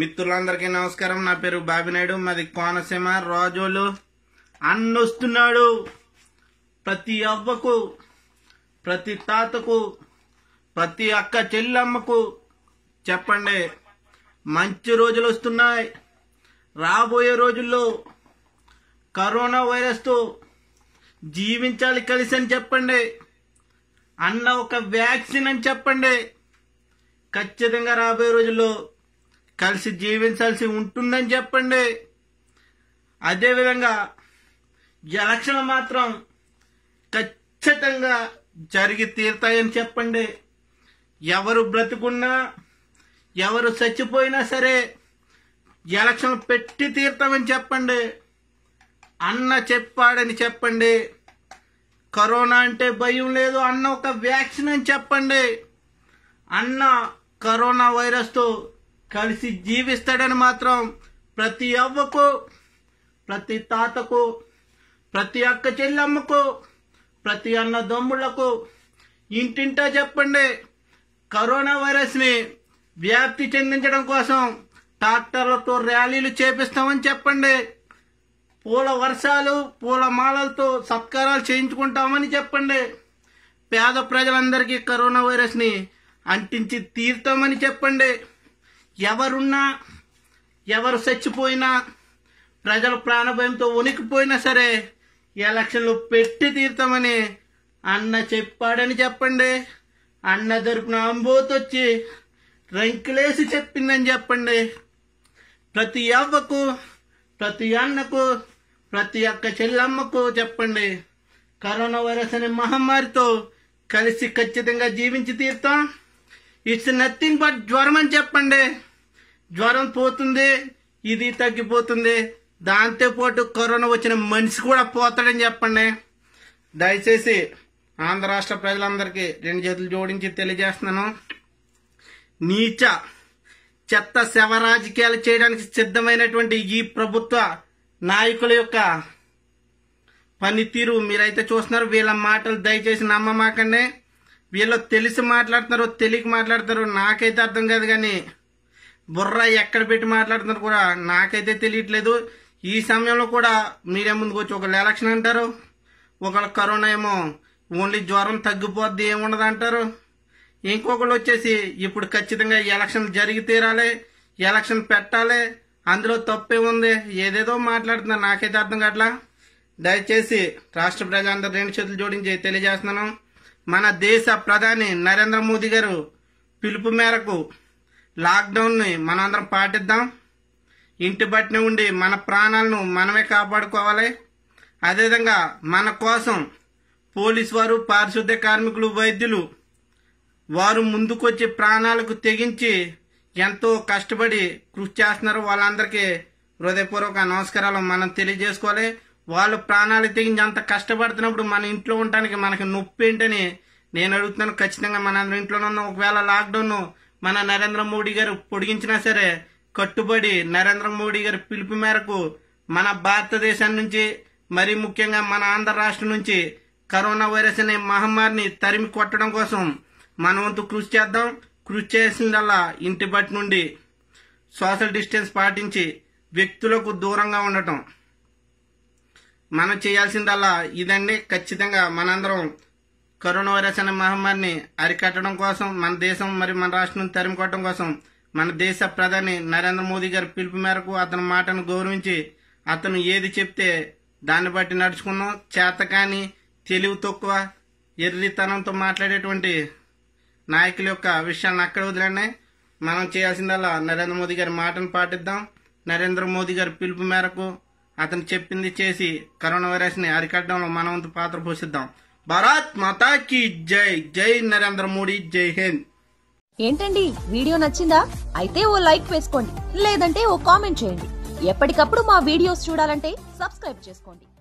మిత్రులందరికీ నమస్కారం నా పేరు బాబినాయుడు మాది కోనసీమ రాజోలు అన్నొస్తున్నాడు ప్రతి అవ్వకు ప్రతి తాతకు ప్రతి అక్క చెల్లమ్మకు చెప్పండి మంచి రోజులు వస్తున్నాయి రాబోయే రోజుల్లో కరోనా వైరస్తో జీవించాలి కలిసి అని చెప్పండి అన్న ఒక వ్యాక్సిన్ అని చెప్పండి ఖచ్చితంగా రాబోయే రోజుల్లో కలిసి జీవించాల్సి ఉంటుందని చెప్పండి అదేవిధంగా ఎలక్షన్ మాత్రం ఖచ్చితంగా జరిగి తీరుతాయని చెప్పండి ఎవరు బ్రతుకున్నా ఎవరు చచ్చిపోయినా సరే ఎలక్షన్ పెట్టి తీరుతామని చెప్పండి అన్న చెప్పాడని చెప్పండి కరోనా అంటే భయం లేదు అన్న ఒక వ్యాక్సిన్ అని చెప్పండి అన్న కరోనా వైరస్తో కలిసి జీవిస్తాడని మాత్రం ప్రతి అవ్వకు ప్రతి తాతకు ప్రతి అక్క చెల్లమ్మకు ప్రతి అన్న దమ్ములకు ఇంటింటా చెప్పండి కరోనా వైరస్ని వ్యాప్తి చెందించడం కోసం డాక్టర్లతో ర్యాలీలు చేపిస్తామని చెప్పండి పూల వర్షాలు పూల మాలలతో సత్కారాలు చేయించుకుంటామని చెప్పండి పేద ప్రజలందరికీ కరోనా వైరస్ని అంటించి తీర్తామని చెప్పండి ఎవరున్నా ఎవరు చచ్చిపోయినా ప్రజల ప్రాణభయంతో ఉనికిపోయినా సరే ఎలక్షన్లు పెట్టి తీర్తామని అన్న చెప్పాడని చెప్పండి అన్న దొరికిన అంబోతొచ్చి రంకిలేసి చెప్పిందని చెప్పండి ప్రతి అవ్వకు ప్రతి అన్నకు ప్రతి ఒక్క చెల్లమ్మకు చెప్పండి కరోనా వైరస్ అనే మహమ్మారితో కలిసి ఖచ్చితంగా జీవించి తీరుతాం ఇట్స్ నథింగ్ బట్ జ్వరం అని చెప్పండి జ్వరం పోతుంది ఇది తగ్గిపోతుంది దాంతోపాటు కరోనా వచ్చిన మనిషి కూడా పోతాడని చెప్పండి దయచేసి ఆంధ్ర రాష్ట్ర ప్రజలందరికీ రెండు చేతులు జోడించి తెలియజేస్తున్నాను నీచ చెత్త శవ రాజకీయాలు చేయడానికి సిద్ధమైనటువంటి ఈ ప్రభుత్వ నాయకుల యొక్క పనితీరు మీరైతే చూస్తున్నారు వీళ్ళ మాటలు దయచేసి మాకనే వీళ్ళు తెలిసి మాట్లాడుతున్నారు తెలియక మాట్లాడతారు నాకైతే అర్థం కాదు కానీ బుర్ర ఎక్కడ పెట్టి మాట్లాడుతున్నారు కూడా నాకైతే తెలియట్లేదు ఈ సమయంలో కూడా మీరే ముందుకు వచ్చి ఒకళ్ళు ఎలక్షన్ అంటారు ఒకళ్ళు కరోనా ఏమో ఓన్లీ జ్వరం తగ్గిపోద్ది ఏముండదు అంటారు ఇంకొకళ్ళు వచ్చేసి ఇప్పుడు ఖచ్చితంగా ఎలక్షన్ జరిగి తీరాలి ఎలక్షన్ పెట్టాలి అందులో తప్పే ఉంది ఏదేదో మాట్లాడుతున్నారు నాకైతే అర్థం కావట్లా దయచేసి రాష్ట్ర ప్రజలందరూ రెండు చేతులు జోడించి తెలియజేస్తున్నాను మన దేశ ప్రధాని నరేంద్ర మోదీ గారు పిలుపు మేరకు లాక్డౌన్ని మనందరం పాటిద్దాం ఇంటి బట్టిన ఉండి మన ప్రాణాలను మనమే కాపాడుకోవాలి అదేవిధంగా మన కోసం పోలీస్ వారు పారిశుద్ధ్య కార్మికులు వైద్యులు వారు ముందుకొచ్చి ప్రాణాలకు తెగించి ఎంతో కష్టపడి కృషి చేస్తున్నారు వాళ్ళందరికీ హృదయపూర్వక నమస్కారాలు మనం తెలియజేసుకోవాలి వాళ్ళు ప్రాణాలు తెగించి అంత కష్టపడుతున్నప్పుడు మన ఇంట్లో ఉండటానికి మనకి నొప్పి ఏంటని నేను అడుగుతున్నాను ఖచ్చితంగా మన ఇంట్లోనే ఉన్న ఒకవేళ లాక్డౌన్ మన నరేంద్ర మోడీ గారు పొడిగించినా సరే కట్టుబడి నరేంద్ర మోడీ గారి పిలుపు మేరకు మన భారతదేశం నుంచి మరీ ముఖ్యంగా మన ఆంధ్ర రాష్ట్రం నుంచి కరోనా వైరస్ అనే మహమ్మారిని తరిమి కొట్టడం కోసం మన వంతు కృషి చేద్దాం కృషి చేసిందల్లా ఇంటి బట్టి నుండి సోషల్ డిస్టెన్స్ పాటించి వ్యక్తులకు దూరంగా ఉండటం మనం చేయాల్సిందల్లా ఇదండి ఖచ్చితంగా మనందరం కరోనా వైరస్ అనే మహమ్మారిని అరికట్టడం కోసం మన దేశం మరియు మన రాష్ట్రం తరిమికొట్టడం కోసం మన దేశ ప్రధాని నరేంద్ర మోదీ గారి పిలుపు మేరకు అతని మాటను గౌరవించి అతను ఏది చెప్తే దాన్ని బట్టి నడుచుకున్నాం చేత కానీ తెలివి తక్కువ ఎర్రితనంతో మాట్లాడేటువంటి నాయకుల యొక్క విషయాన్ని అక్కడ వదిలేనే మనం చేయాల్సిందల్లా నరేంద్ర మోదీ గారి మాటను పాటిద్దాం నరేంద్ర మోదీ గారి పిలుపు మేరకు అతను చెప్పింది చేసి కరోనా వైరస్ ని అరికట్టడంలో మన వంతు పాత్ర పోషిద్దాం భారత్ మాతాకి జై జై నరేంద్ర మోడీ జై హింద్ ఏంటండి వీడియో నచ్చిందా అయితే ఓ లైక్ వేసుకోండి లేదంటే ఓ కామెంట్ చేయండి ఎప్పటికప్పుడు మా వీడియోస్ చూడాలంటే సబ్స్క్రైబ్ చేసుకోండి